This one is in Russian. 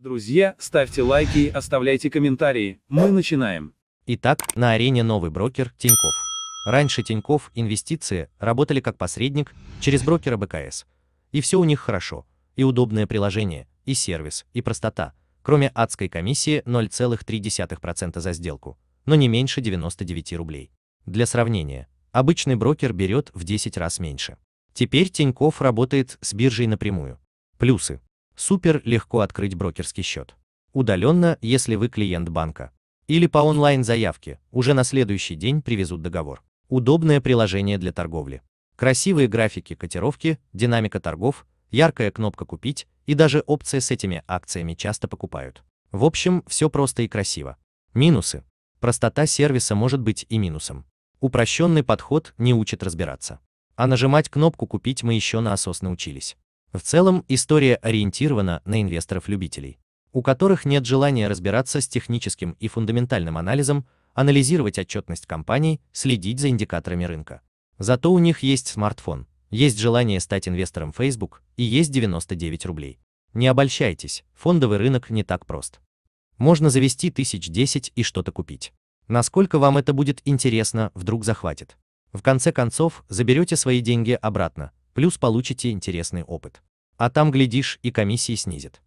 Друзья, ставьте лайки и оставляйте комментарии. Мы начинаем. Итак, на арене новый брокер Тиньков. Раньше Тиньков инвестиции работали как посредник через брокера БКС. И все у них хорошо. И удобное приложение, и сервис, и простота. Кроме адской комиссии 0,3% за сделку, но не меньше 99 рублей. Для сравнения, обычный брокер берет в 10 раз меньше. Теперь Тиньков работает с биржей напрямую. Плюсы супер легко открыть брокерский счет. Удаленно, если вы клиент банка. Или по онлайн-заявке, уже на следующий день привезут договор. Удобное приложение для торговли. Красивые графики котировки, динамика торгов, яркая кнопка «Купить» и даже опция с этими акциями часто покупают. В общем, все просто и красиво. Минусы. Простота сервиса может быть и минусом. Упрощенный подход не учит разбираться. А нажимать кнопку «Купить» мы еще на АСОС научились. В целом, история ориентирована на инвесторов-любителей, у которых нет желания разбираться с техническим и фундаментальным анализом, анализировать отчетность компаний, следить за индикаторами рынка. Зато у них есть смартфон, есть желание стать инвестором Facebook и есть 99 рублей. Не обольщайтесь, фондовый рынок не так прост. Можно завести тысяч десять и что-то купить. Насколько вам это будет интересно, вдруг захватит. В конце концов, заберете свои деньги обратно, плюс получите интересный опыт. А там, глядишь, и комиссии снизят.